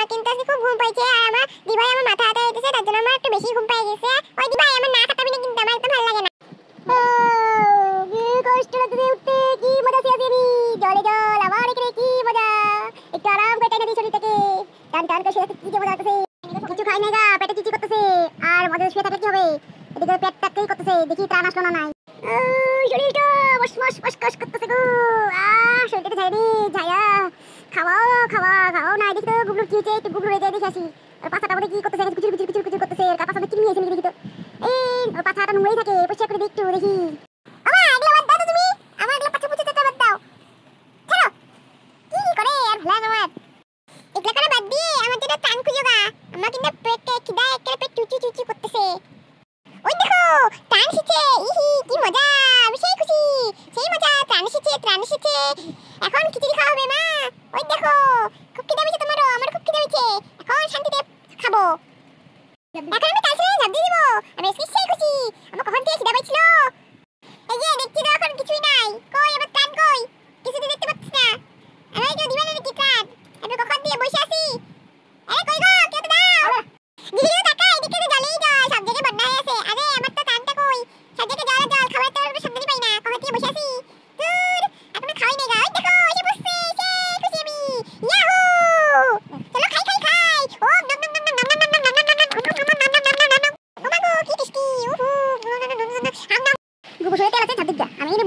আমার কিন্তু আজকে খুব ঘুম পাইছে আর আমার দিবাই আমার মাথা হাতা হইতেছে তার জন্য আমার একটু বেশি ঘুম পাই গেছে ওই দিবাই আমার না খাতাবি না কিন্তু আমার একদম ভালো লাগে না ও কি কষ্ট লাগতেছে উঠতে কি মজা সিয়া দেবি জলে জল আবার এখানে কি মজা একটু আরাম করে টাইনা দিই থেকে টান টান করে শুয়ে কি মজা লাগতেছে কিছু খাই না গা পেটে চিচি করতেছে আর মজা শুয়ে থাকলে কি হবে এদিকে পেট টাকেই করতেছে দেখি ত্রাণ আসলো না নাই শরীরটা বস বস কষ্ট করতেছে গো গুগলুর কি হয়েছে একটু গুগলুর রেজাই দেখে আসি আর পাছাটা বলে কি করতেছে কিছু কিছু কিছু কুচুর করতেছে আর পাছাটা কি নিয়ে এসে দেখি তো এই পাছাটা নুয়েই থাকে পয়সা করে দেখি একটু দেখি আমা এগুলো বাদ দাও তুমি আমার এগুলো পাছা পুছে বাদ দাও চলো কি করে আর ভুলা আমার এগুলো করে বাদ দিয়ে আমার যেটা টান খুঁজে গা আমার কিন্তু পেটে খিদায় একটা পেট চুচু চুচু করতেছে ওই দেখো টান শিখে ইহি কি মজা আমি খুশি সেই মজা টান শিখে টান শিখে এখন খিচুড়ি খাওয়া হবে মা ওই দেখো এখন আমি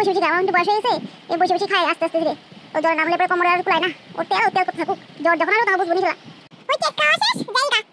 বসে বসে খাই একটু বয়স হয়েছে এ বসে বসে খাই আস্তে আস্তে ধীরে ও জ্বর নামলে পরে কোমর আর কুলায় না ওর তেল তেল করতে থাকুক জ্বর যখন আরো তখন বুঝবো খেলা ওই চেক খাওয়া শেষ জায়গা